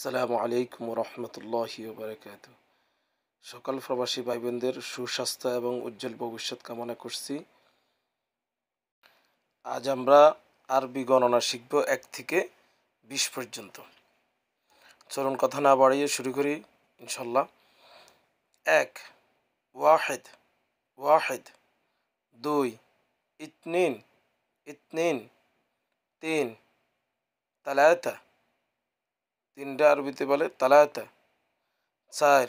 সালামু আলাইকুম রহমতুল্লাহি বারকাত সকল প্রবাসী ভাই বোনদের সুস্বাস্থ্য এবং উজ্জ্বল ভবিষ্যৎ কামনা করছি আজ আমরা আরবি গণনা শিখব এক থেকে বিশ পর্যন্ত চলুন কথা না বাড়িয়ে শুরু করি ইনশাল্লাহ এক ওয়াহেদ ওয়াহেদ দুই ইতনিন ইতনিন তিন তালায়তা তিনটা আরবিতে বলে তালাতা চার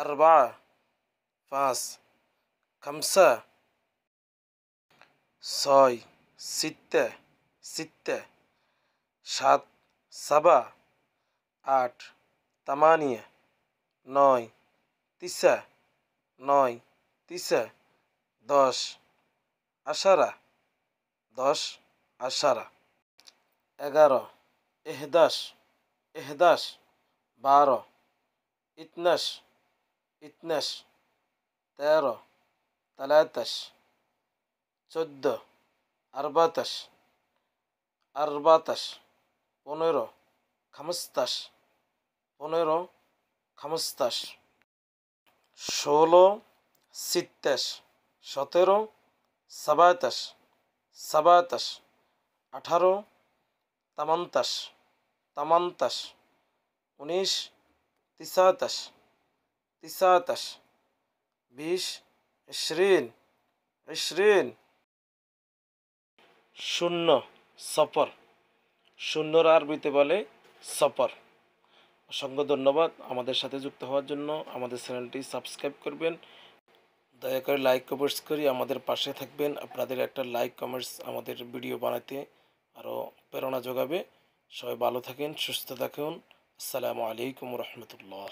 আরবা পাঁচ খামসা ছয় সিত্তে সিত্তে সাত সাবা আট তামানিয়া নয় তিসা নয় তিসা দশ আশারা দশ আশারা এগারো এহদাস এহদাস বারো ইতনাস ইতনাস তেরো তালাতাস চোদ্দ আরবাতাস আরবাতাস পনেরো খামস্তাস পনেরো খামস্তাস ষোলো সিত্তাস সতেরো সাবাতাস সাবাতাস আঠারো তামান্তাস তামান্তাস উনিশ তিসাতাস তিসাতাস বিশ ইশ্রিন ইশ্রিন শূন্য সফর শূন্যর আরবিতে বলে সফর অসংখ্য ধন্যবাদ আমাদের সাথে যুক্ত হওয়ার জন্য আমাদের চ্যানেলটি সাবস্ক্রাইব করবেন দয়া করে লাইক কমেন্টস করি আমাদের পাশে থাকবেন আপনাদের একটা লাইক কমেন্টস আমাদের ভিডিও বানাতে আরও প্রেরণা যোগাবে সবাই ভালো থাকেন সুস্থ থাকুন আসসালামু আলাইকুম রহমতুল্লাহ